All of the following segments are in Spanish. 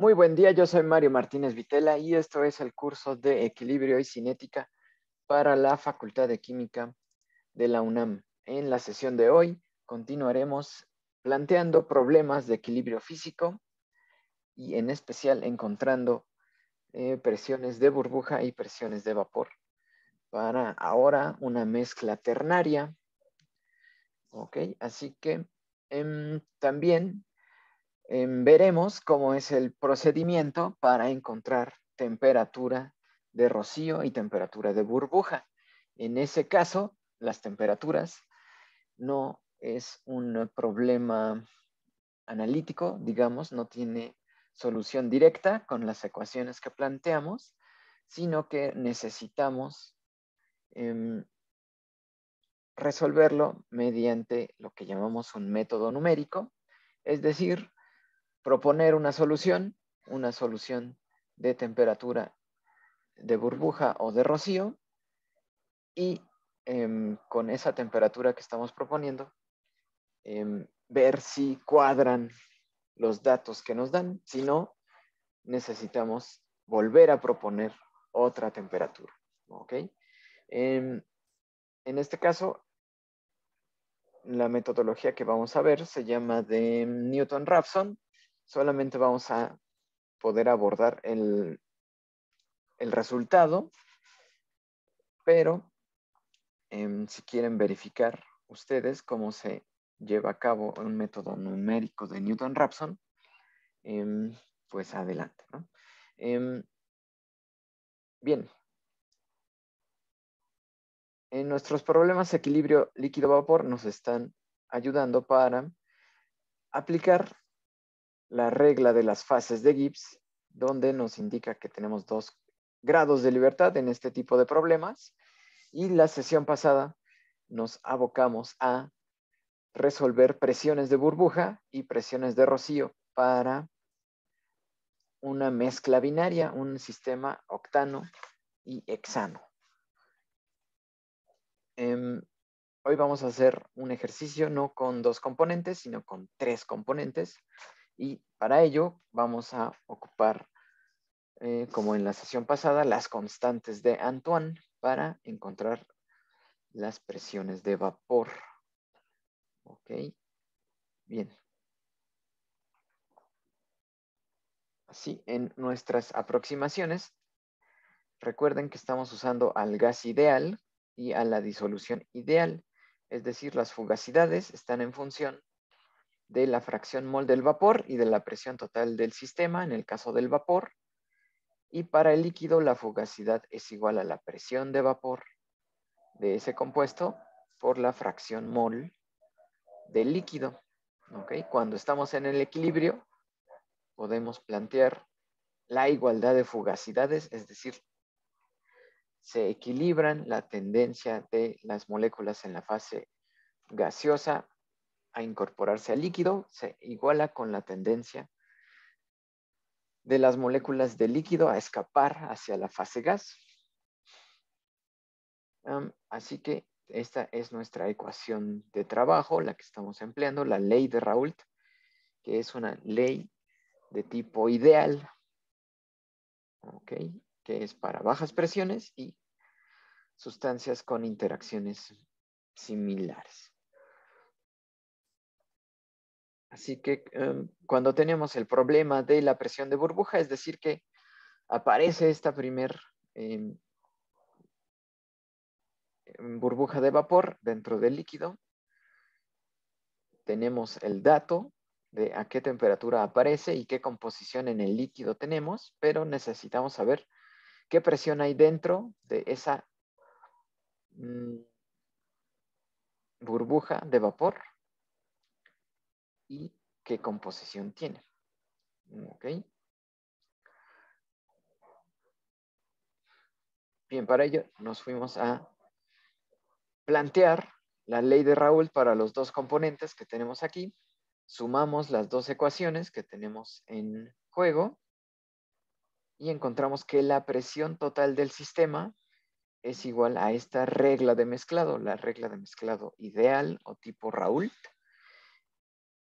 Muy buen día, yo soy Mario Martínez Vitela y esto es el curso de Equilibrio y Cinética para la Facultad de Química de la UNAM. En la sesión de hoy continuaremos planteando problemas de equilibrio físico y en especial encontrando eh, presiones de burbuja y presiones de vapor. Para ahora una mezcla ternaria. Ok, así que em, también Em, veremos cómo es el procedimiento para encontrar temperatura de rocío y temperatura de burbuja. En ese caso, las temperaturas no es un problema analítico, digamos, no tiene solución directa con las ecuaciones que planteamos, sino que necesitamos em, resolverlo mediante lo que llamamos un método numérico, es decir, proponer una solución, una solución de temperatura de burbuja o de rocío y em, con esa temperatura que estamos proponiendo, em, ver si cuadran los datos que nos dan. Si no, necesitamos volver a proponer otra temperatura. Em, en este caso, la metodología que vamos a ver se llama de Newton-Raphson solamente vamos a poder abordar el, resultado, pero em, si quieren verificar ustedes cómo se lleva a cabo un método numérico de Newton-Raphson, em, pues adelante. ¿no? Em, bien. En nuestros problemas de equilibrio líquido-vapor nos están ayudando para aplicar la regla de las fases de Gibbs, donde nos indica que tenemos dos grados de libertad en este tipo de problemas. Y la sesión pasada nos abocamos a resolver presiones de burbuja y presiones de rocío para una mezcla binaria, un sistema octano y hexano. Em, hoy vamos a hacer un ejercicio no con dos componentes, sino con tres componentes. Y para ello vamos a ocupar, eh, como en la sesión pasada, las constantes de Antoine para encontrar las presiones de vapor. Ok, bien. Así, en nuestras aproximaciones, recuerden que estamos usando al gas ideal y a la disolución ideal, es decir, las fugacidades están en función de la fracción mol del vapor y de la presión total del sistema, en el caso del vapor. Y para el líquido, la fugacidad es igual a la presión de vapor de ese compuesto por la fracción mol del líquido. ¿Okay? Cuando estamos en el equilibrio, podemos plantear la igualdad de fugacidades, es decir, se equilibran la tendencia de las moléculas en la fase gaseosa a incorporarse al líquido se iguala con la tendencia de las moléculas de líquido a escapar hacia la fase gas. así que esta es nuestra ecuación de trabajo, la que estamos empleando, la ley de Raoult, que es una ley de tipo ideal, que es para bajas presiones y sustancias con interacciones similares. Así que em, cuando tenemos el problema de la presión de burbuja, es decir, que aparece esta primer em, em, burbuja de vapor dentro del líquido, tenemos el dato de a qué temperatura aparece y qué composición en el líquido tenemos, pero necesitamos saber qué presión hay dentro de esa mm, burbuja de vapor y qué composición tiene. Bien, para ello nos fuimos a plantear la ley de Raúl para los dos componentes que tenemos aquí. Sumamos las dos ecuaciones que tenemos en juego y encontramos que la presión total del sistema es igual a esta regla de mezclado, la regla de mezclado ideal o tipo Raúl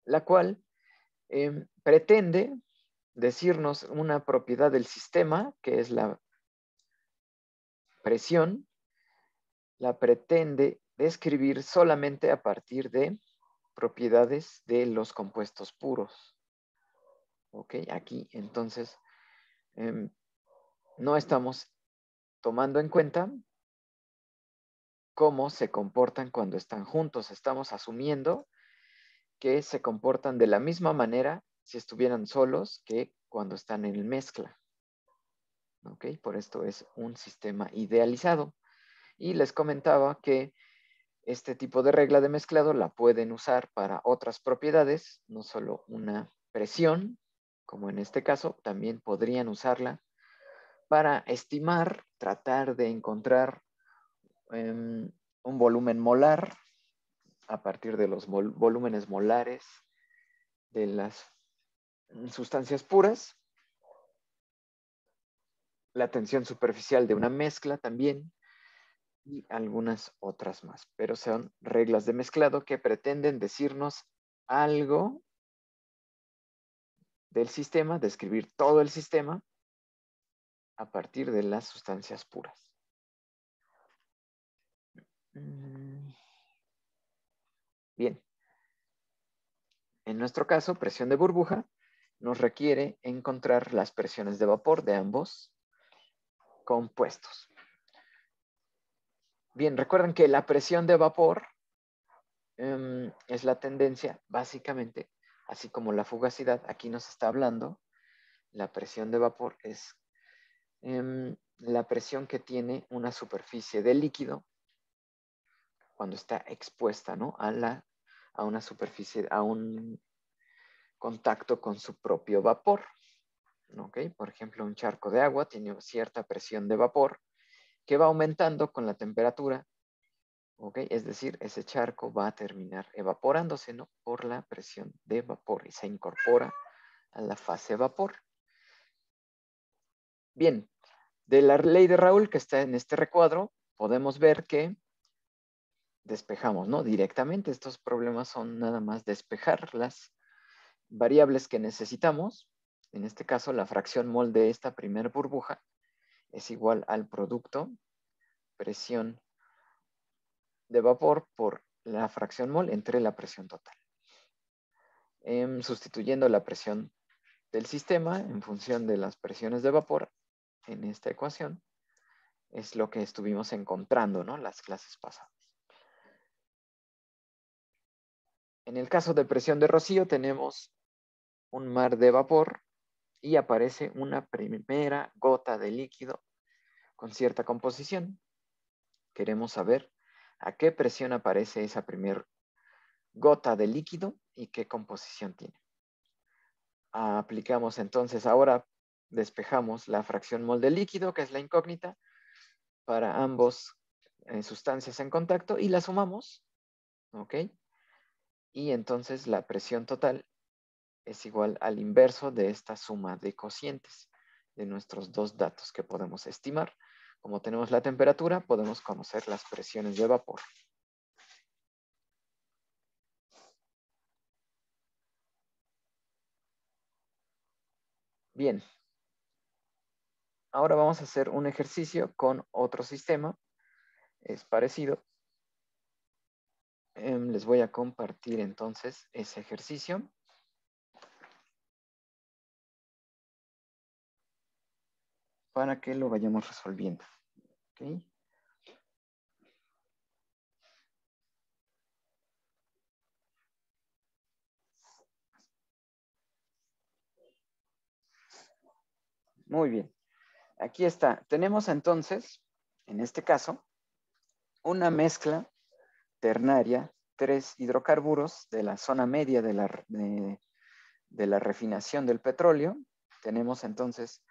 la cual em, pretende decirnos una propiedad del sistema, que es la presión, la pretende describir solamente a partir de propiedades de los compuestos puros. ¿Ok? Aquí, entonces, em, no estamos tomando en cuenta cómo se comportan cuando están juntos. Estamos asumiendo que se comportan de la misma manera si estuvieran solos que cuando están en mezcla. Por esto es un sistema idealizado. Y les comentaba que este tipo de regla de mezclado la pueden usar para otras propiedades, no solo una presión, como en este caso, también podrían usarla para estimar, tratar de encontrar em, un volumen molar a partir de los volúmenes molares de las sustancias puras, la tensión superficial de una mezcla también y algunas otras más, pero son reglas de mezclado que pretenden decirnos algo del sistema, describir todo el sistema a partir de las sustancias puras. Mm. Bien. En nuestro caso, presión de burbuja nos requiere encontrar las presiones de vapor de ambos compuestos. Bien, recuerden que la presión de vapor em, es la tendencia, básicamente, así como la fugacidad, aquí nos está hablando, la presión de vapor es em, la presión que tiene una superficie de líquido cuando está expuesta a la a una superficie, a un contacto con su propio vapor. ¿ok? Por ejemplo, un charco de agua tiene cierta presión de vapor que va aumentando con la temperatura. ¿ok? Es decir, ese charco va a terminar evaporándose ¿no? por la presión de vapor y se incorpora a la fase vapor. Bien, de la ley de Raúl que está en este recuadro, podemos ver que despejamos, ¿no? Directamente estos problemas son nada más despejar las variables que necesitamos. En este caso, la fracción mol de esta primera burbuja es igual al producto presión de vapor por la fracción mol entre la presión total. Em, sustituyendo la presión del sistema en función de las presiones de vapor en esta ecuación, es lo que estuvimos encontrando, ¿no? Las clases pasadas. En el caso de presión de Rocío tenemos un mar de vapor y aparece una primera gota de líquido con cierta composición. Queremos saber a qué presión aparece esa primera gota de líquido y qué composición tiene. Ah, aplicamos entonces ahora, despejamos la fracción mol de líquido, que es la incógnita, para ambos eh, sustancias en contacto y la sumamos. ¿Ok? y entonces la presión total es igual al inverso de esta suma de cocientes de nuestros dos datos que podemos estimar. Como tenemos la temperatura, podemos conocer las presiones de vapor. Bien. Ahora vamos a hacer un ejercicio con otro sistema. Es parecido, Em, les voy a compartir entonces ese ejercicio. para que lo vayamos resolviendo. Muy bien. Aquí está. Tenemos entonces, en este caso, una mezcla ternaria tres hidrocarburos de la zona media de la, refinación del petróleo. Tenemos entonces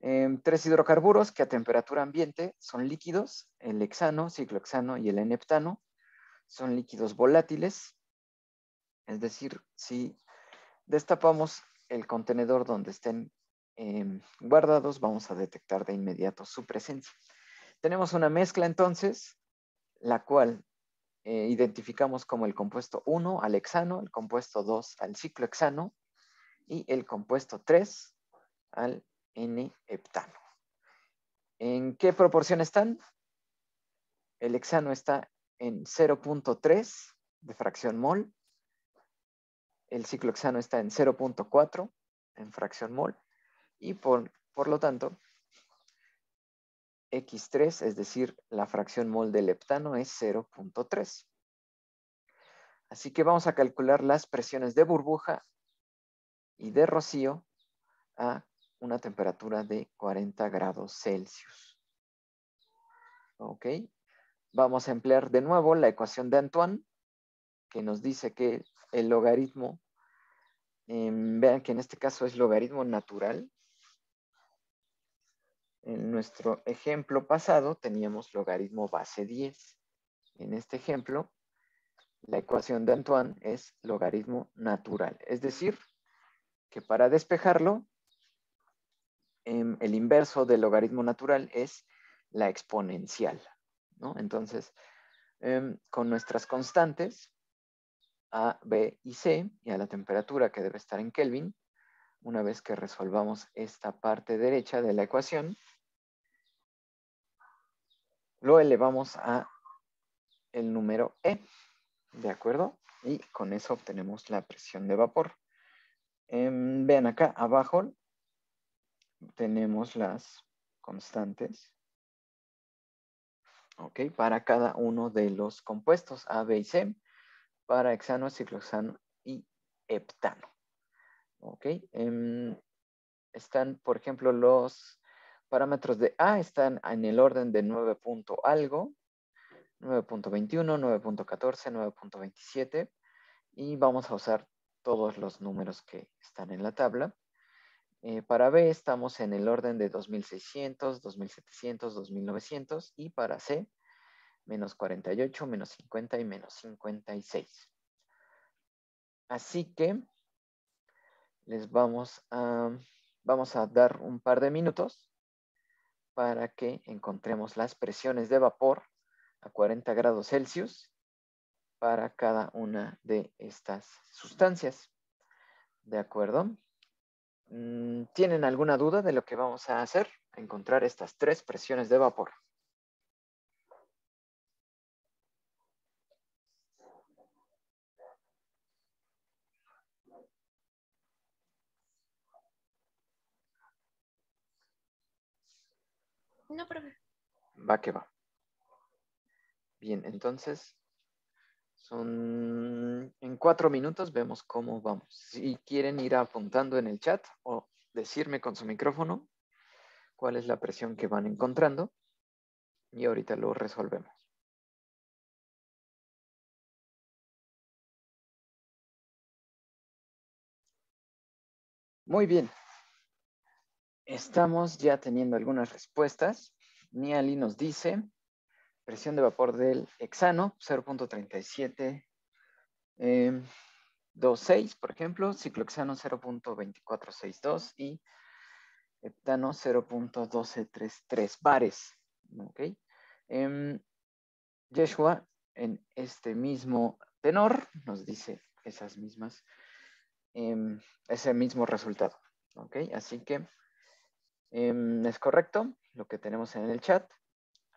em, tres hidrocarburos que a temperatura ambiente son líquidos, el hexano, ciclohexano y el eneptano. Son líquidos volátiles, es decir, si destapamos el contenedor donde estén em, guardados, vamos a detectar de inmediato su presencia. Tenemos una mezcla entonces, la cual eh, identificamos como el compuesto 1 al hexano, el compuesto 2 al ciclohexano y el compuesto 3 al N-heptano. ¿En qué proporción están? El hexano está en 0.3 de fracción mol. El ciclohexano está en 0.4 en fracción mol. Y por lo tanto, X3, es decir, la fracción mol de leptano es 0.3. Así que vamos a calcular las presiones de burbuja y de rocío a una temperatura de 40 grados Celsius. Ok, vamos a emplear de nuevo la ecuación de Antoine, que nos dice que el logaritmo, em, vean que en este caso es logaritmo natural, en nuestro ejemplo pasado teníamos logaritmo base 10. En este ejemplo, la ecuación de Antoine es logaritmo natural. Es decir, que para despejarlo, em, el inverso del logaritmo natural es la exponencial. Entonces, em, con nuestras constantes, A, B y C, y a la temperatura que debe estar en Kelvin, una vez que resolvamos esta parte derecha de la ecuación, lo elevamos a el número E, ¿de acuerdo? Y con eso obtenemos la presión de vapor. Em, vean acá, abajo tenemos las constantes, ¿ok? Para cada uno de los compuestos A, B y C, para hexano, cicloxano y heptano, ¿ok? Em, están, por ejemplo, los parámetros de A ah, están en el orden de 9. algo, 9.21, 9.14, 9.27 y vamos a usar todos los números que están en la tabla. Eh, para B estamos en el orden de 2600, 2700, 2900 y para C menos 48, menos 50 y menos 56. Así que les vamos a, vamos a dar un par de minutos para que encontremos las presiones de vapor a 40 grados Celsius para cada una de estas sustancias. ¿De acuerdo? Mm, ¿Tienen alguna duda de lo que vamos a hacer? Encontrar estas tres presiones de vapor. No, pero Va que va. Bien, entonces son en cuatro minutos vemos cómo vamos. Si quieren ir apuntando en el chat o decirme con su micrófono cuál es la presión que van encontrando y ahorita lo resolvemos. Muy bien, Estamos ya teniendo algunas respuestas. Niali nos dice, presión de vapor del hexano, 0.3726, em, por ejemplo, ciclohexano 0.2462 y heptano 0.1233 bares. Okay. Em, Yeshua, en este mismo tenor, nos dice esas mismas, em, ese mismo resultado. Okay. Así que Em, es correcto lo que tenemos en el chat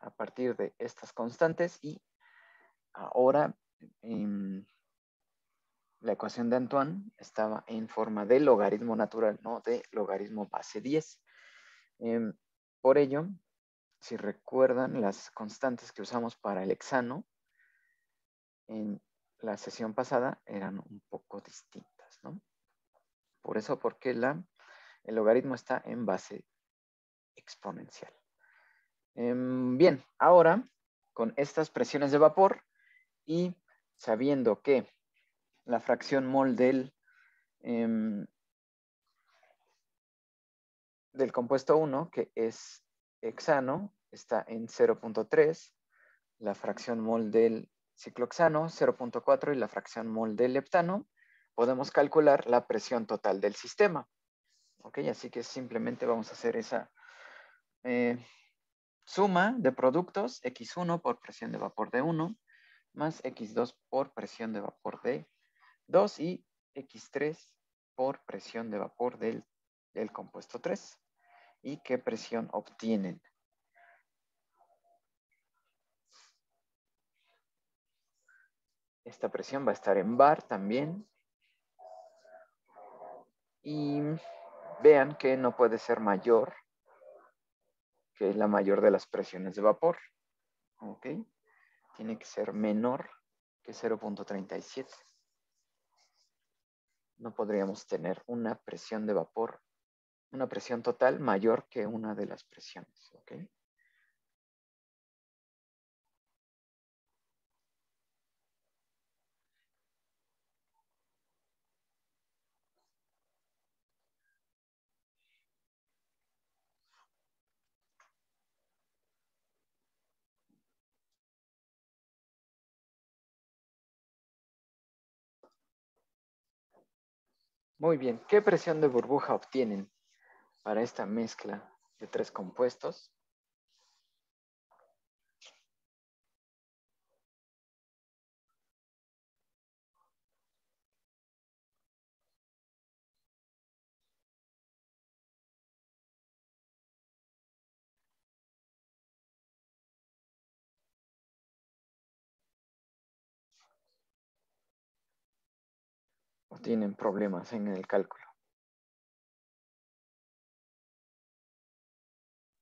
a partir de estas constantes y ahora em, la ecuación de Antoine estaba en forma de logaritmo natural, no de logaritmo base 10. Em, por ello, si recuerdan las constantes que usamos para el hexano, en la sesión pasada eran un poco distintas, ¿no? Por eso, porque el logaritmo está en base exponencial. Em, bien, ahora con estas presiones de vapor y sabiendo que la fracción mol del, em, compuesto 1, que es hexano, está en 0.3, la fracción mol del cicloxano 0.4 y la fracción mol del leptano, podemos calcular la presión total del sistema. ¿Ok? Así que simplemente vamos a hacer esa eh, suma de productos X1 por presión de vapor de 1 más X2 por presión de vapor de 2 y X3 por presión de vapor del, del compuesto 3 y qué presión obtienen. Esta presión va a estar en bar también. Y vean que no puede ser mayor que es la mayor de las presiones de vapor. ¿Ok? Tiene que ser menor que 0.37. No podríamos tener una presión de vapor, una presión total mayor que una de las presiones. ¿Ok? Muy bien, ¿qué presión de burbuja obtienen para esta mezcla de tres compuestos? tienen problemas en el cálculo.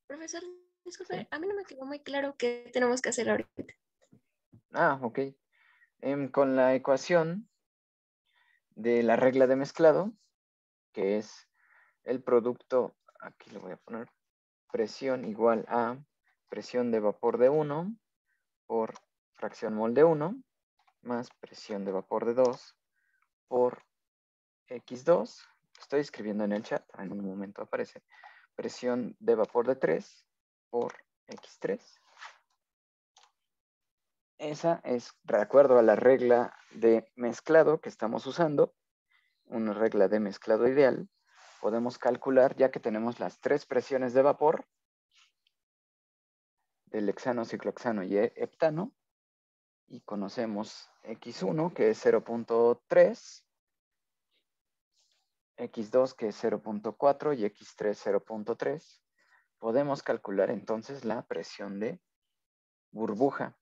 Profesor, disculpe, a mí no me quedó muy claro qué tenemos que hacer ahorita. Ah, ok. Em, con la ecuación de la regla de mezclado, que es el producto, aquí lo voy a poner, presión igual a presión de vapor de 1 por fracción mol de 1 más presión de vapor de 2 por X2, estoy escribiendo en el chat, en un momento aparece, presión de vapor de 3 por X3. Esa es, de acuerdo a la regla de mezclado que estamos usando, una regla de mezclado ideal, podemos calcular, ya que tenemos las tres presiones de vapor, del hexano, ciclohexano y heptano, y conocemos X1, que es 0.3, x2 que es 0.4 y x3 0.3, podemos calcular entonces la presión de burbuja,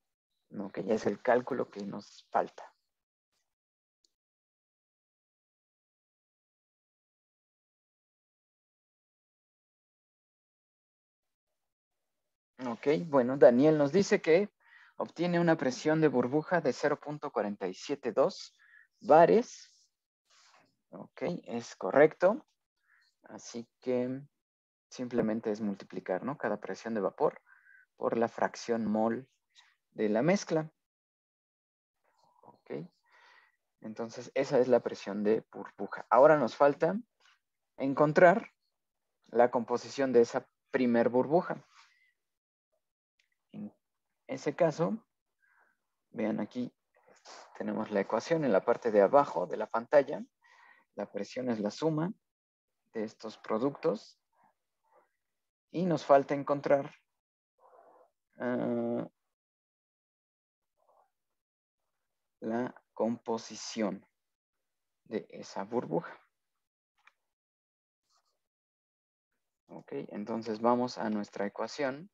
que ya es el cálculo que nos falta. Ok, bueno, Daniel nos dice que obtiene una presión de burbuja de 0.472 bares Ok, es correcto. Así que simplemente es multiplicar, ¿no? Cada presión de vapor por la fracción mol de la mezcla. Ok. Entonces, esa es la presión de burbuja. Ahora nos falta encontrar la composición de esa primer burbuja. En ese caso, vean aquí, tenemos la ecuación en la parte de abajo de la pantalla. La presión es la suma de estos productos. Y nos falta encontrar ah, la composición de esa burbuja. Ok, entonces vamos a nuestra ecuación.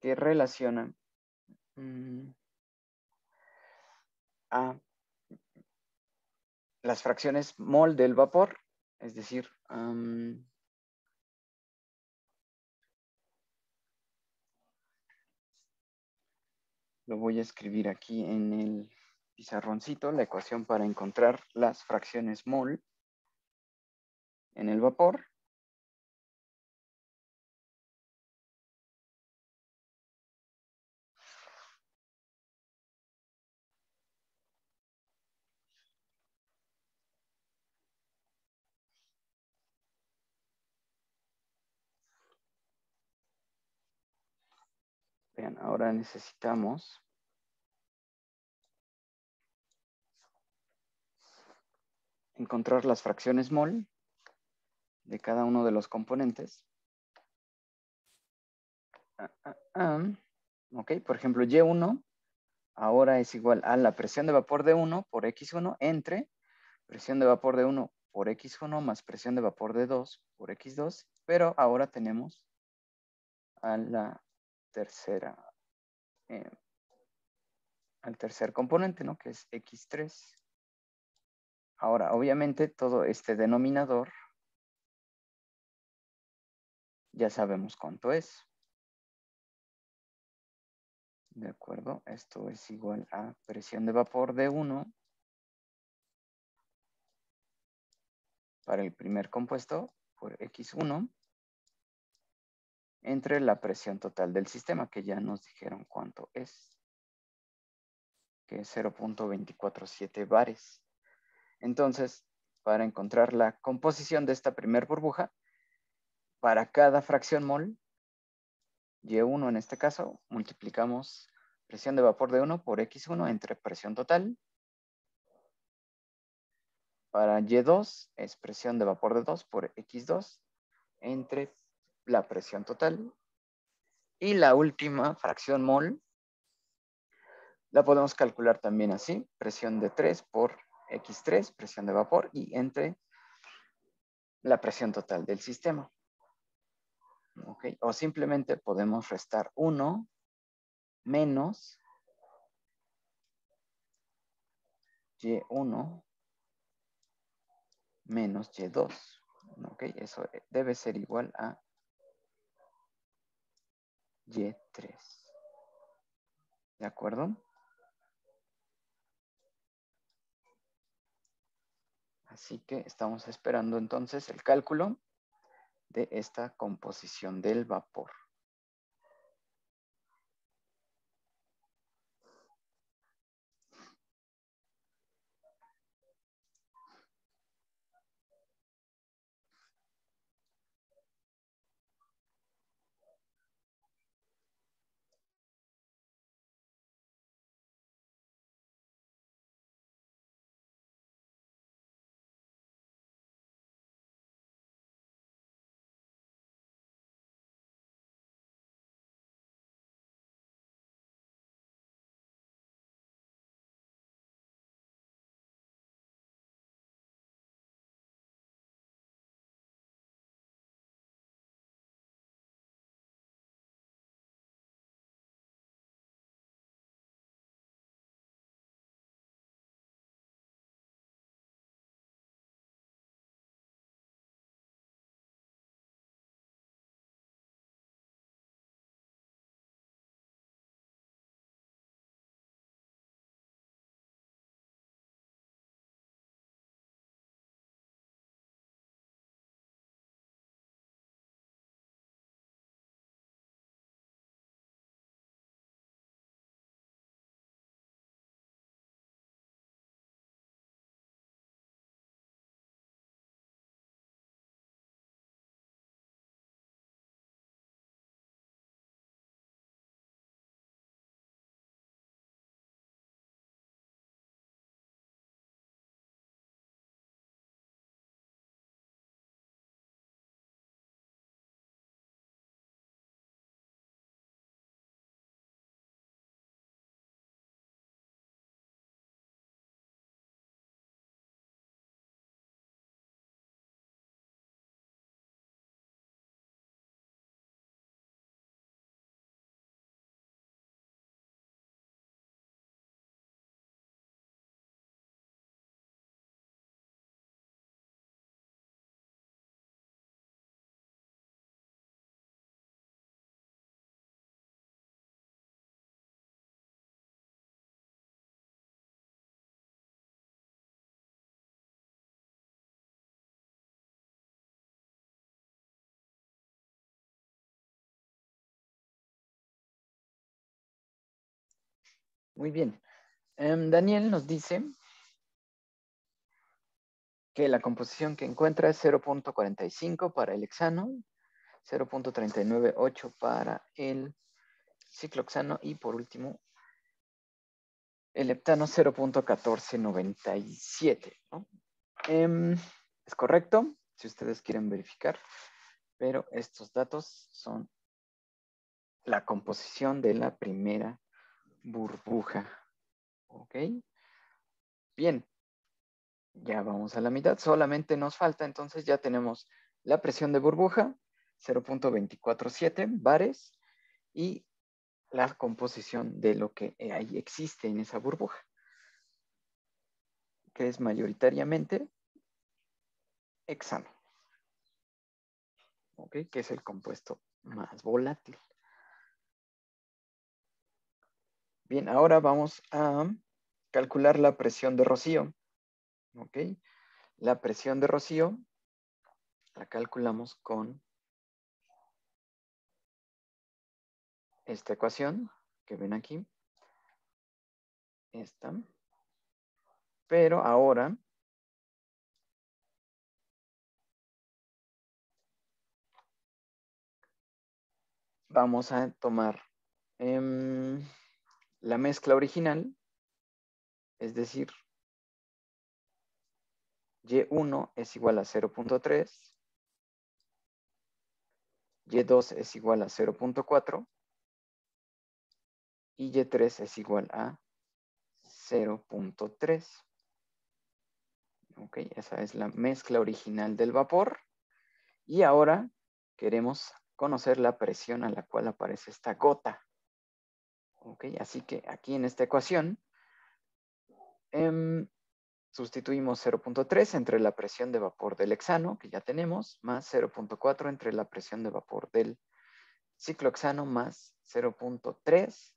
Que relaciona... Mm, a las fracciones mol del vapor, es decir, lo voy a escribir aquí en el pizarroncito, la ecuación para encontrar las fracciones mol en el vapor. Vean, ahora necesitamos encontrar las fracciones mol de cada uno de los componentes. Ah, ah, ah. Ok, por ejemplo, Y1 ahora es igual a la presión de vapor de 1 por X1 entre presión de vapor de 1 por X1 más presión de vapor de 2 por X2, pero ahora tenemos a la tercera, eh, al tercer componente, ¿no? Que es x3. Ahora, obviamente, todo este denominador ya sabemos cuánto es. ¿De acuerdo? Esto es igual a presión de vapor de 1 para el primer compuesto por X1 entre la presión total del sistema, que ya nos dijeron cuánto es, que es 0.247 bares. Entonces, para encontrar la composición de esta primer burbuja, para cada fracción mol, Y1 en este caso, multiplicamos presión de vapor de 1 por X1 entre presión total. Para Y2 es presión de vapor de 2 por X2 entre la presión total. Y la última fracción mol la podemos calcular también así, presión de 3 por X3, presión de vapor, y entre la presión total del sistema. Okay. O simplemente podemos restar 1 menos Y1 menos Y2. Okay. Eso debe ser igual a y3. ¿De acuerdo? Así que estamos esperando entonces el cálculo de esta composición del vapor. Muy bien. Em, Daniel nos dice que la composición que encuentra es 0.45 para el hexano, 0.398 para el cicloxano y por último el heptano 0.1497. Em, es correcto, si ustedes quieren verificar, pero estos datos son la composición de la primera burbuja. ¿Ok? Bien, ya vamos a la mitad, solamente nos falta, entonces ya tenemos la presión de burbuja, 0.247 bares, y la composición de lo que ahí existe en esa burbuja, que es mayoritariamente hexano, ¿ok? que es el compuesto más volátil. Bien, ahora vamos a calcular la presión de Rocío. ¿Ok? La presión de Rocío la calculamos con esta ecuación que ven aquí. Esta. Pero ahora vamos a tomar em, la mezcla original, es decir, Y1 es igual a 0.3, Y2 es igual a 0.4 y Y3 es igual a 0.3. Ok, esa es la mezcla original del vapor. Y ahora queremos conocer la presión a la cual aparece esta gota. Ok, así que aquí en esta ecuación em, sustituimos 0.3 entre la presión de vapor del hexano, que ya tenemos, más 0.4 entre la presión de vapor del ciclohexano, más 0.3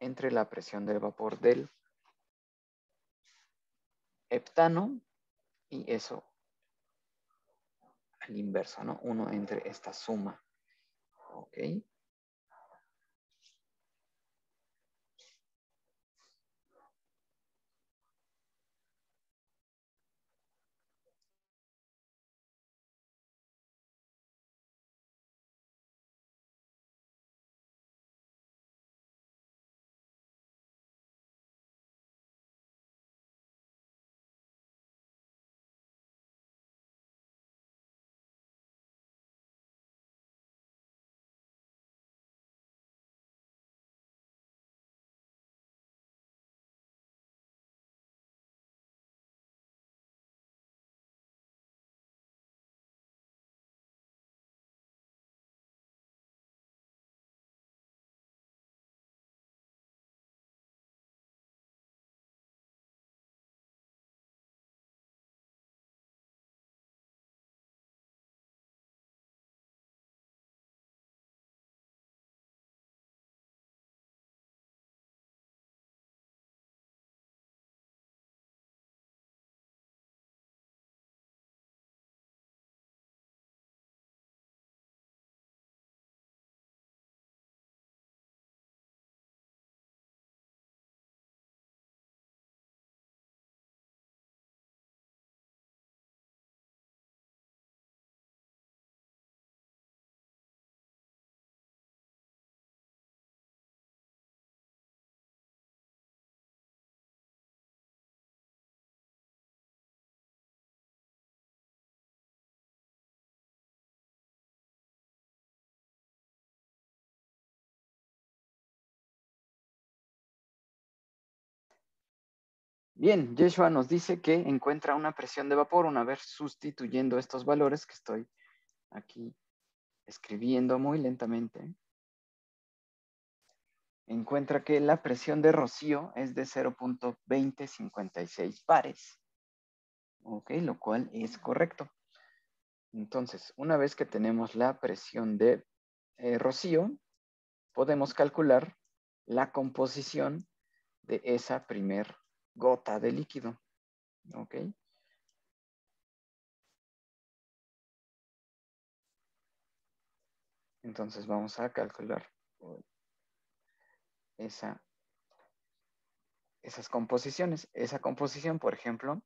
entre la presión del vapor del heptano, y eso al inverso, ¿no? Uno entre esta suma. Ok. Bien, Yeshua nos dice que encuentra una presión de vapor una vez sustituyendo estos valores que estoy aquí escribiendo muy lentamente. Encuentra que la presión de rocío es de 0.2056 pares. Ok, lo cual es correcto. Entonces, una vez que tenemos la presión de eh, rocío, podemos calcular la composición de esa primer gota de líquido. ¿Ok? Entonces vamos a calcular esa, esas composiciones. Esa composición, por ejemplo,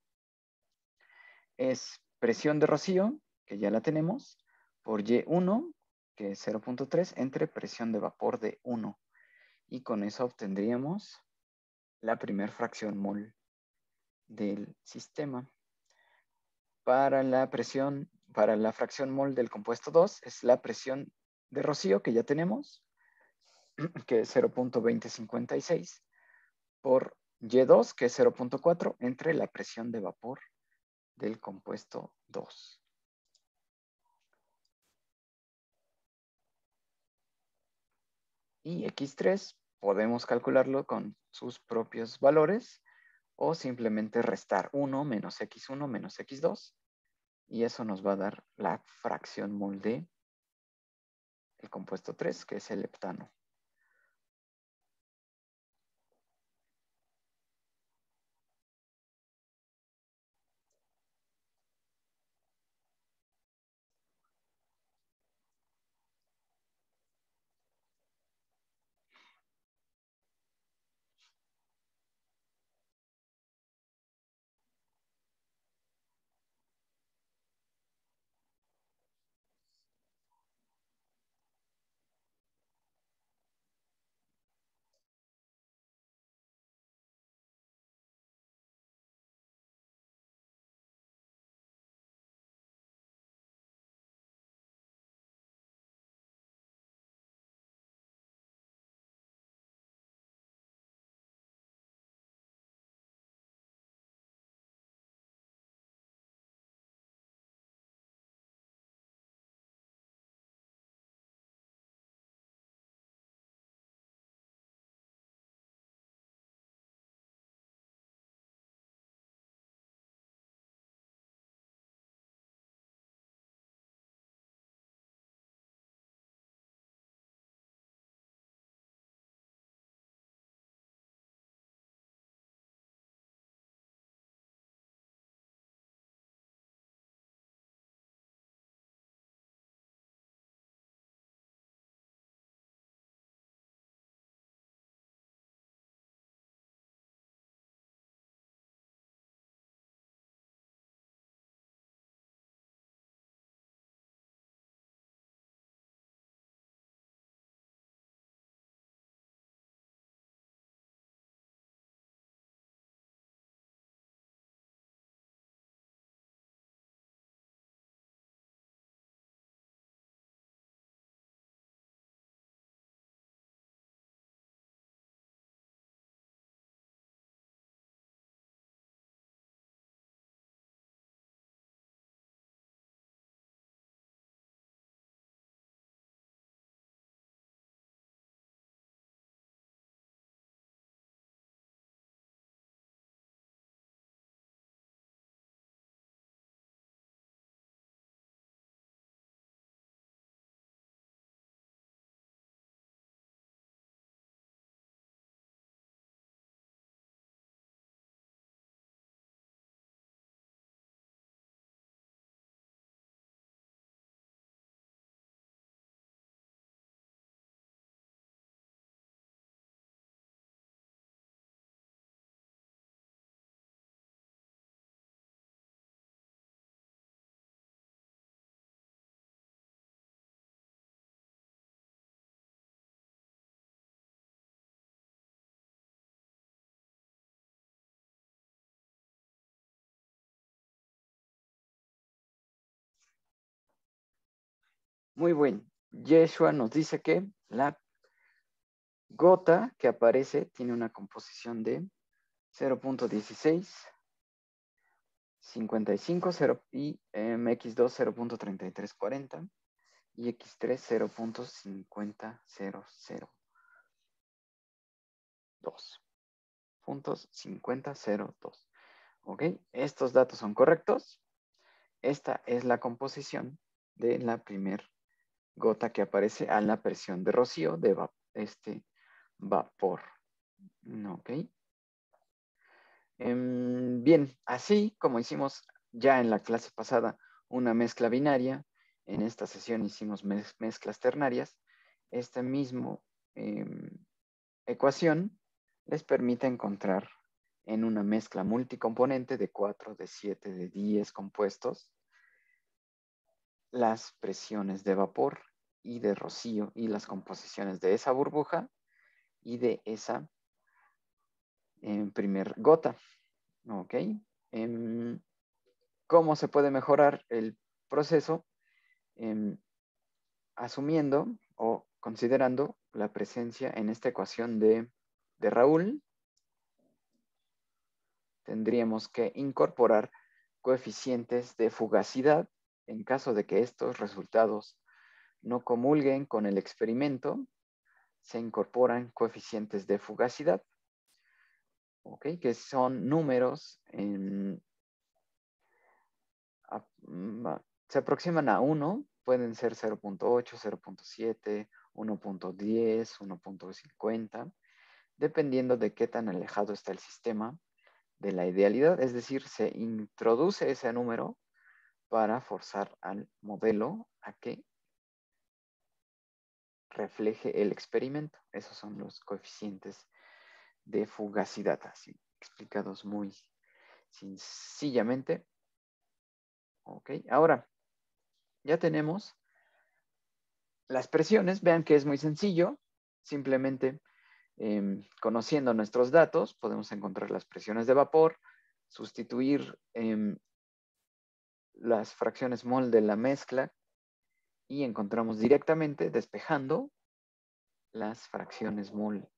es presión de rocío, que ya la tenemos, por Y1, que es 0.3, entre presión de vapor de 1. Y con eso obtendríamos la primer fracción mol del sistema. Para la presión, para la fracción mol del compuesto 2 es la presión de rocío que ya tenemos, que es 0.2056 por Y2, que es 0.4, entre la presión de vapor del compuesto 2. Y X3 podemos calcularlo con sus propios valores o simplemente restar 1 menos x1 menos x2 y eso nos va a dar la fracción mol de el compuesto 3, que es el heptano. Muy bien. Yeshua nos dice que la gota que aparece tiene una composición de 0.16, 55 0, y mx X2 0.3340 y X3 0.5000. 5002. ¿Ok? Estos datos son correctos. Esta es la composición de la primera gota que aparece a la presión de rocío de este vapor. Ok. Em, bien, así como hicimos ya en la clase pasada una mezcla binaria, en esta sesión hicimos mezclas ternarias, esta misma em, ecuación les permite encontrar en una mezcla multicomponente de 4, de 7, de 10 compuestos, las presiones de vapor y de rocío y las composiciones de esa burbuja y de esa en primer gota. ¿Ok? Em, ¿Cómo se puede mejorar el proceso? Em, asumiendo o considerando la presencia en esta ecuación de, de Raúl, tendríamos que incorporar coeficientes de fugacidad en caso de que estos resultados no comulguen con el experimento, se incorporan coeficientes de fugacidad, que son números en, mm, se aproximan a 1, pueden ser 0.8, 0.7, 1.10, 1.50, dependiendo de qué tan alejado está el sistema de la idealidad, es decir, se introduce ese número para forzar al modelo a que refleje el experimento. Esos son los coeficientes de fugacidad, así explicados muy sencillamente. Ok, ahora ya tenemos las presiones. Vean que es muy sencillo. Simplemente em, conociendo nuestros datos podemos encontrar las presiones de vapor, sustituir em, las fracciones mol de la mezcla y encontramos directamente despejando las fracciones mol,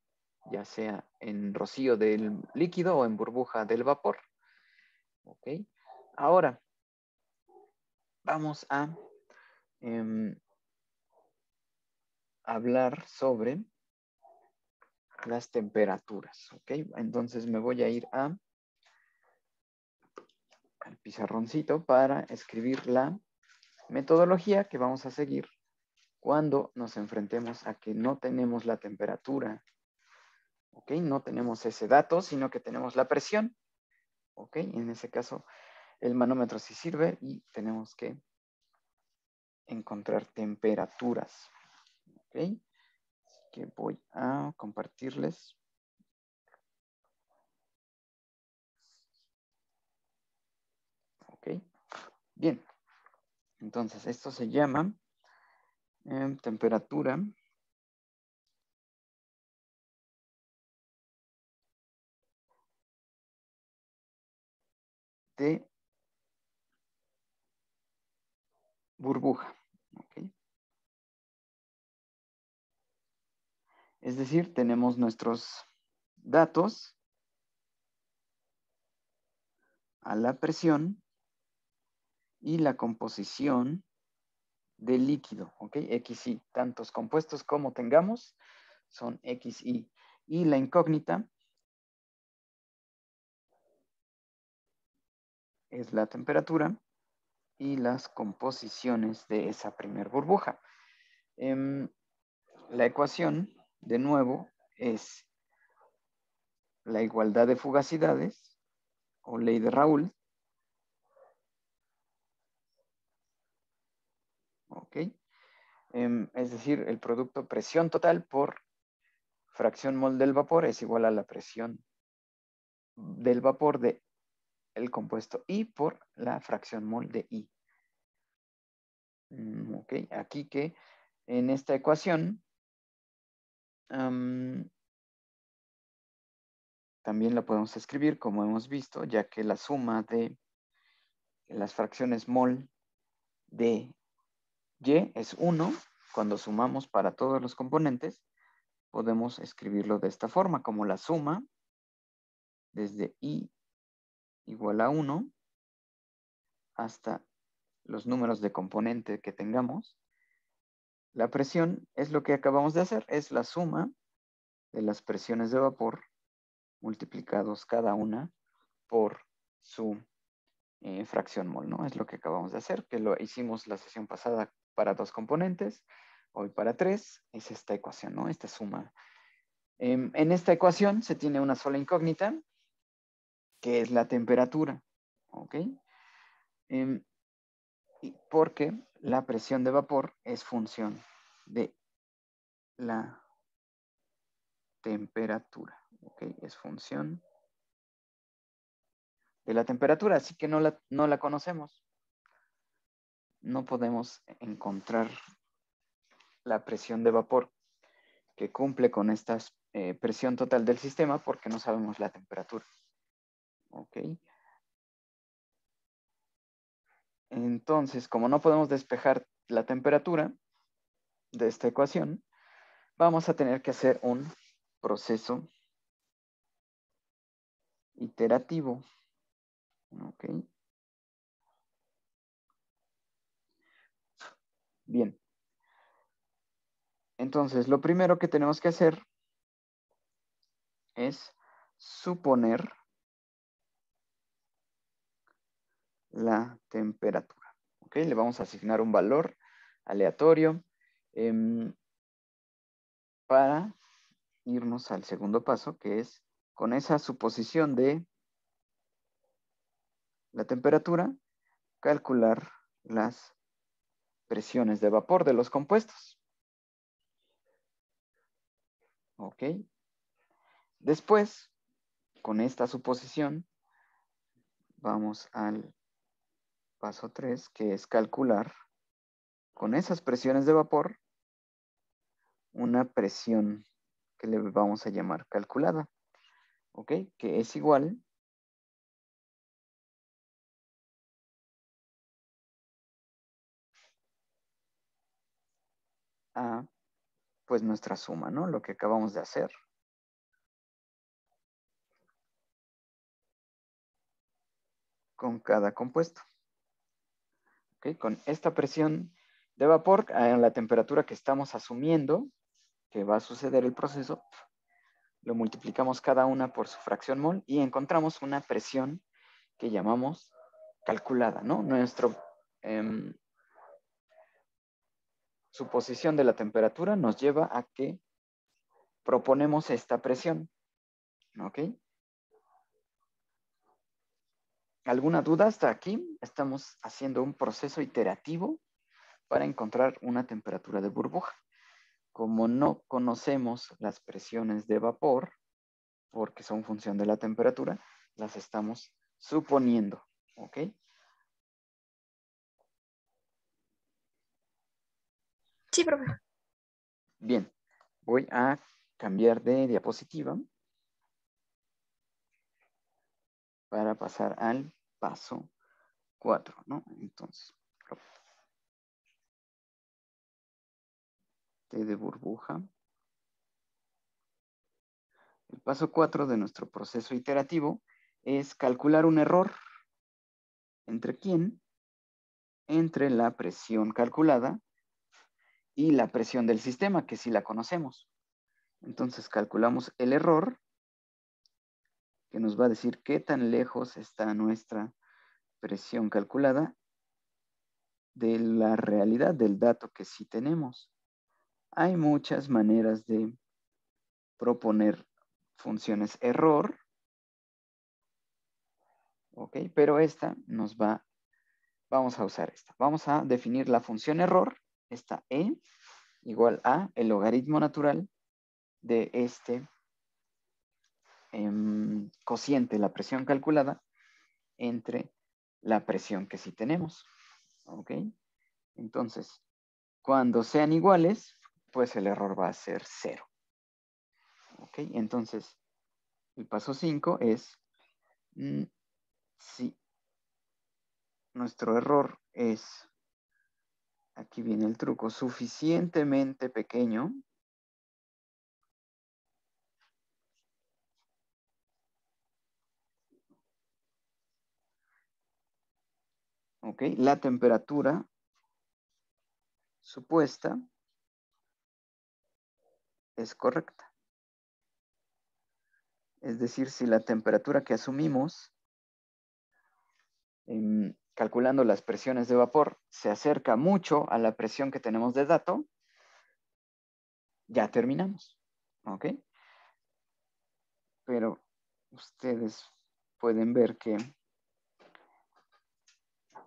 ya sea en rocío del líquido o en burbuja del vapor. ¿Ok? Ahora, vamos a em, hablar sobre las temperaturas. ¿Ok? Entonces me voy a ir a al pizarroncito para escribir la metodología que vamos a seguir cuando nos enfrentemos a que no tenemos la temperatura, ¿ok? No tenemos ese dato, sino que tenemos la presión, ¿ok? En ese caso, el manómetro sí sirve y tenemos que encontrar temperaturas, ¿ok? que voy a compartirles Bien, entonces esto se llama em, temperatura de burbuja. Es decir, tenemos nuestros datos a la presión y la composición del líquido, ¿ok? XY, tantos compuestos como tengamos son XI. Y la incógnita es la temperatura y las composiciones de esa primer burbuja. Em, la ecuación, de nuevo, es la igualdad de fugacidades o ley de Raúl Em, es decir, el producto presión total por fracción mol del vapor es igual a la presión del vapor de el compuesto I por la fracción mol de I. Mm, aquí que en esta ecuación también la podemos escribir como hemos visto, ya que la suma de las fracciones mol de y es 1, cuando sumamos para todos los componentes, podemos escribirlo de esta forma, como la suma desde i igual a 1 hasta los números de componente que tengamos. La presión es lo que acabamos de hacer, es la suma de las presiones de vapor multiplicados cada una por su eh, fracción mol, ¿no? Es lo que acabamos de hacer, que lo hicimos la sesión pasada para dos componentes, hoy para tres, es esta ecuación, ¿no? Esta suma. Em, en esta ecuación se tiene una sola incógnita, que es la temperatura, ¿ok? Em, porque la presión de vapor es función de la temperatura, ¿ok? Es función de la temperatura, así que no la conocemos no podemos encontrar la presión de vapor que cumple con esta eh, presión total del sistema porque no sabemos la temperatura. ¿Ok? Entonces, como no podemos despejar la temperatura de esta ecuación, vamos a tener que hacer un proceso iterativo. ¿Ok? Bien. Entonces, lo primero que tenemos que hacer es suponer la temperatura. ¿Ok? Le vamos a asignar un valor aleatorio em, para irnos al segundo paso, que es con esa suposición de la temperatura, calcular las presiones de vapor de los compuestos. ¿Ok? Después, con esta suposición, vamos al paso 3, que es calcular con esas presiones de vapor una presión que le vamos a llamar calculada. ¿Ok? Que es igual a pues nuestra suma, ¿no? Lo que acabamos de hacer. Con cada compuesto. Con esta presión de vapor a la temperatura que estamos asumiendo que va a suceder el proceso, lo multiplicamos cada una por su fracción mol y encontramos una presión que llamamos calculada, ¿no? Nuestro em, suposición de la temperatura nos lleva a que proponemos esta presión. ¿Ok? ¿Alguna duda hasta aquí? Estamos haciendo un proceso iterativo para encontrar una temperatura de burbuja. Como no conocemos las presiones de vapor, porque son función de la temperatura, las estamos suponiendo. ¿Ok? Sí, profe. Bien, voy a cambiar de diapositiva para pasar al paso 4, ¿no? Entonces, T de burbuja. El paso 4 de nuestro proceso iterativo es calcular un error. ¿Entre quién? Entre la presión calculada y la presión del sistema, que sí la conocemos. Entonces calculamos el error, que nos va a decir qué tan lejos está nuestra presión calculada de la realidad, del dato que sí tenemos. Hay muchas maneras de proponer funciones error, ¿ok? Pero esta nos va, vamos a usar esta. Vamos a definir la función error esta E igual a el logaritmo natural de este em, cociente, la presión calculada, entre la presión que sí tenemos. ¿Ok? Entonces, cuando sean iguales, pues el error va a ser cero. ¿Ok? Entonces, el paso 5 es, mm, si nuestro error es aquí viene el truco, suficientemente pequeño Ok, La temperatura supuesta es correcta. Es decir, si la temperatura que asumimos en calculando las presiones de vapor, se acerca mucho a la presión que tenemos de dato, ya terminamos. ¿Ok? Pero ustedes pueden ver que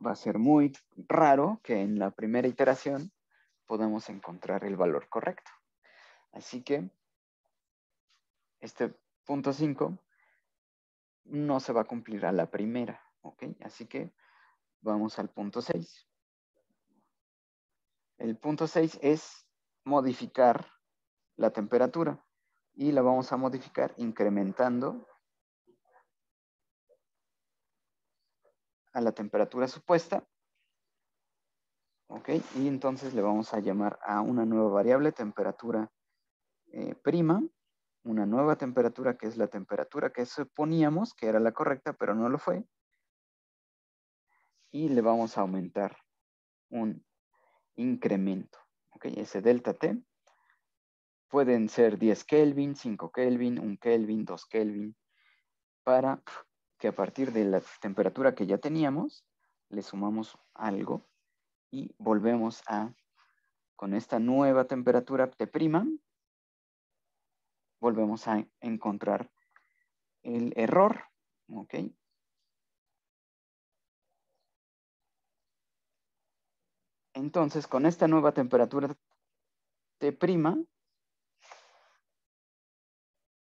va a ser muy raro que en la primera iteración podamos encontrar el valor correcto. Así que este punto 5 no se va a cumplir a la primera. ¿Ok? Así que Vamos al punto 6. El punto 6 es modificar la temperatura y la vamos a modificar incrementando a la temperatura supuesta. Ok, y entonces le vamos a llamar a una nueva variable temperatura eh, prima, una nueva temperatura que es la temperatura que suponíamos que era la correcta, pero no lo fue y le vamos a aumentar un incremento. ¿ok? Ese delta T pueden ser 10 Kelvin, 5 Kelvin, 1 Kelvin, 2 Kelvin, para que a partir de la temperatura que ya teníamos, le sumamos algo y volvemos a, con esta nueva temperatura T', volvemos a encontrar el error, ¿ok? Entonces, con esta nueva temperatura T prima,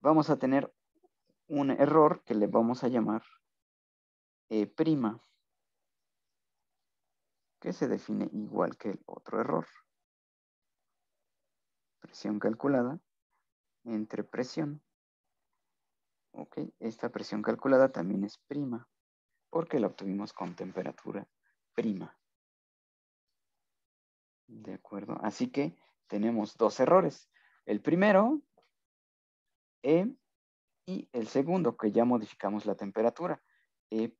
vamos a tener un error que le vamos a llamar E prima, que se define igual que el otro error. Presión calculada entre presión. Ok, esta presión calculada también es prima, porque la obtuvimos con temperatura prima. ¿De acuerdo? Así que tenemos dos errores. El primero, E, y el segundo, que ya modificamos la temperatura, E'.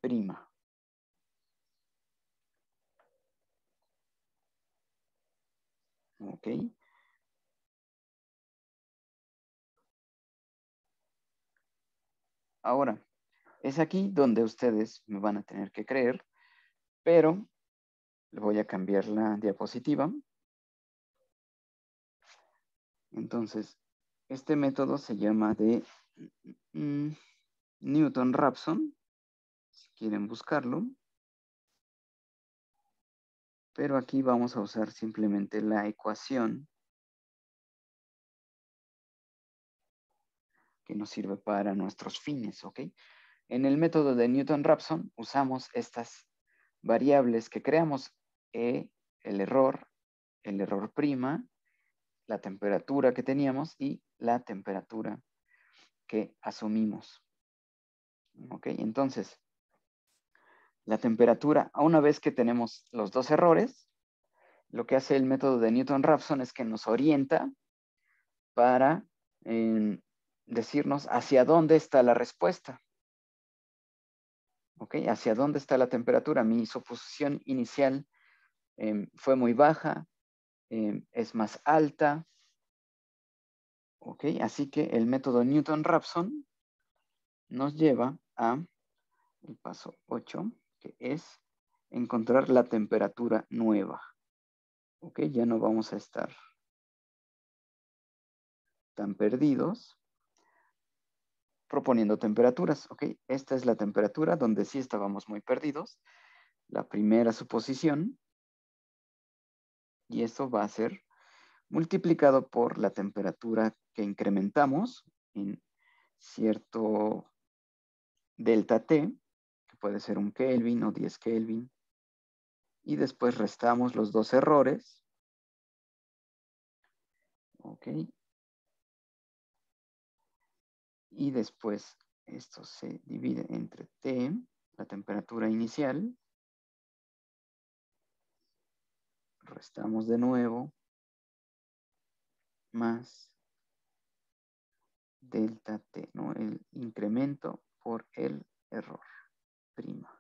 Ok. Ahora, es aquí donde ustedes me van a tener que creer, pero le voy a cambiar la diapositiva. Entonces, este método se llama de mm, mm, Newton-Raphson, si quieren buscarlo. Pero aquí vamos a usar simplemente la ecuación que nos sirve para nuestros fines, ¿ok? En el método de Newton-Raphson usamos estas variables que creamos, e, el error, el error prima, la temperatura que teníamos y la temperatura que asumimos. ¿Ok? Entonces, la temperatura, una vez que tenemos los dos errores, lo que hace el método de Newton-Raphson es que nos orienta para em, decirnos hacia dónde está la respuesta. ¿ok? ¿Hacia dónde está la temperatura? Mi suposición inicial em, fue muy baja, em, es más alta, ¿ok? Así que el método Newton-Raphson nos lleva a el paso 8, que es encontrar la temperatura nueva. ¿Ok? Ya no vamos a estar tan perdidos proponiendo temperaturas. ¿ok? Esta es la temperatura donde sí estábamos muy perdidos. La primera suposición. Y esto va a ser multiplicado por la temperatura que incrementamos en cierto delta T, que puede ser un Kelvin o 10 Kelvin. Y después restamos los dos errores. Ok, y después esto se divide entre T, la temperatura inicial, restamos de nuevo, más delta T, ¿no? el incremento por el error prima.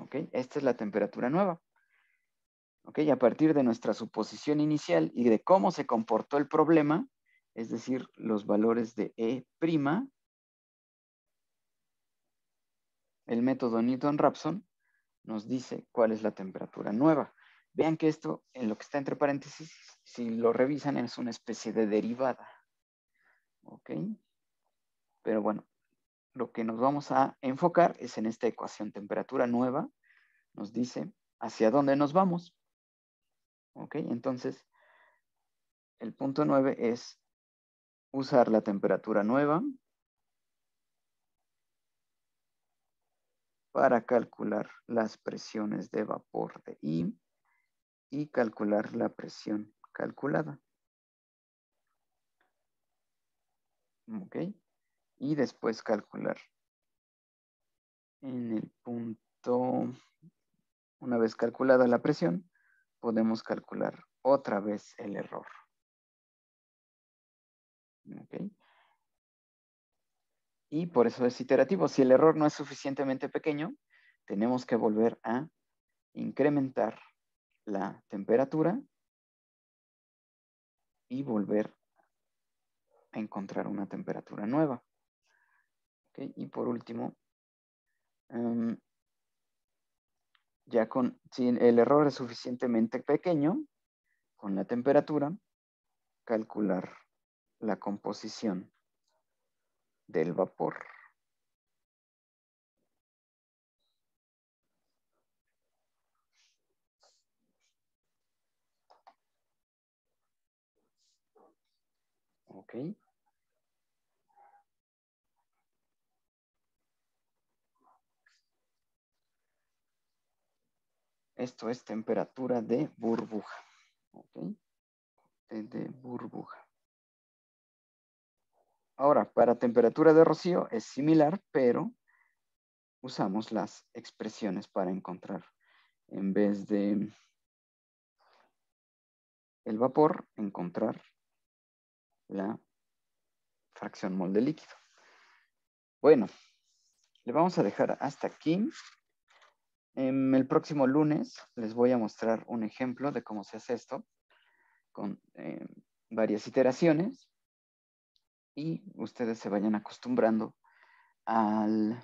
Ok, esta es la temperatura nueva. Y a partir de nuestra suposición inicial y de cómo se comportó el problema, es decir, los valores de E', el método Newton-Raphson nos dice cuál es la temperatura nueva. Vean que esto, en lo que está entre paréntesis, si lo revisan, es una especie de derivada. Pero bueno, lo que nos vamos a enfocar es en esta ecuación temperatura nueva. Nos dice hacia dónde nos vamos. ¿Ok? Entonces, el punto 9 es usar la temperatura nueva para calcular las presiones de vapor de I y calcular la presión calculada. ¿Ok? Y después calcular en el punto, una vez calculada la presión, podemos calcular otra vez el error. Ok. Y por eso es iterativo. Si el error no es suficientemente pequeño, tenemos que volver a incrementar la temperatura y volver a encontrar una temperatura nueva. Y por último, em, ya con, si el error es suficientemente pequeño, con la temperatura, calcular la composición del vapor. Okay. Esto es temperatura de burbuja. De burbuja. Ahora, para temperatura de rocío es similar, pero usamos las expresiones para encontrar. En vez de el vapor, encontrar la fracción mol de líquido. Bueno, le vamos a dejar hasta aquí. Em, el próximo lunes les voy a mostrar un ejemplo de cómo se hace esto con em, varias iteraciones y ustedes se vayan acostumbrando al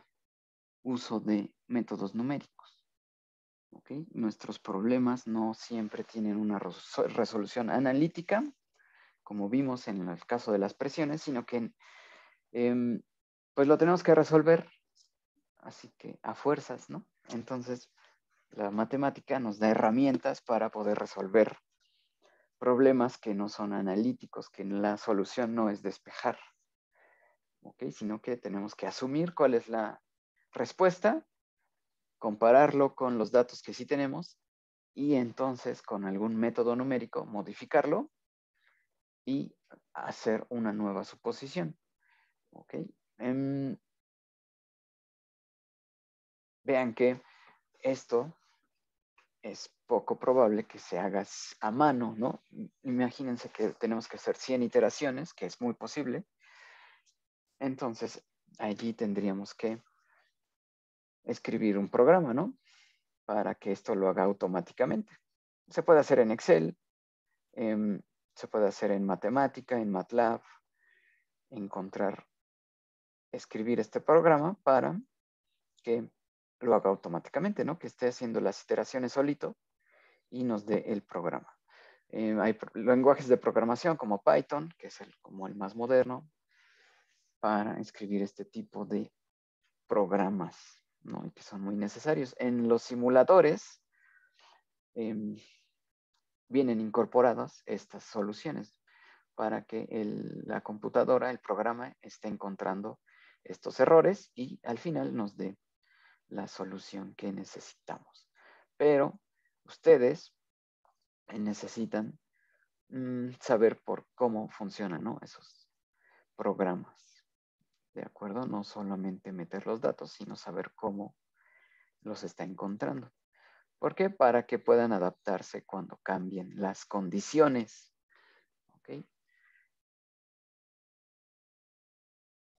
uso de métodos numéricos. Nuestros problemas no siempre tienen una resolución analítica, como vimos en el caso de las presiones, sino que em, pues lo tenemos que resolver, así que a fuerzas, ¿no? Entonces, la matemática nos da herramientas para poder resolver problemas que no son analíticos, que la solución no es despejar, ¿okay? sino que tenemos que asumir cuál es la respuesta, compararlo con los datos que sí tenemos y entonces con algún método numérico modificarlo y hacer una nueva suposición. ¿okay? Em, vean que esto es poco probable que se haga a mano, ¿no? Imagínense que tenemos que hacer 100 iteraciones, que es muy posible. Entonces, allí tendríamos que escribir un programa, ¿no? Para que esto lo haga automáticamente. Se puede hacer en Excel, em, se puede hacer en matemática, en MATLAB, encontrar, escribir este programa para que lo haga automáticamente, ¿no? Que esté haciendo las iteraciones solito y nos dé el programa. Eh, hay lenguajes de programación como Python, que es el, como el más moderno, para escribir este tipo de programas, ¿no? Y que son muy necesarios. En los simuladores em, vienen incorporadas estas soluciones para que la computadora, el programa, esté encontrando estos errores y al final nos dé la solución que necesitamos. Pero ustedes eh, necesitan mm, saber por cómo funcionan esos programas. ¿De acuerdo? No solamente meter los datos, sino saber cómo los está encontrando. ¿Por qué? Para que puedan adaptarse cuando cambien las condiciones. ¿Ok?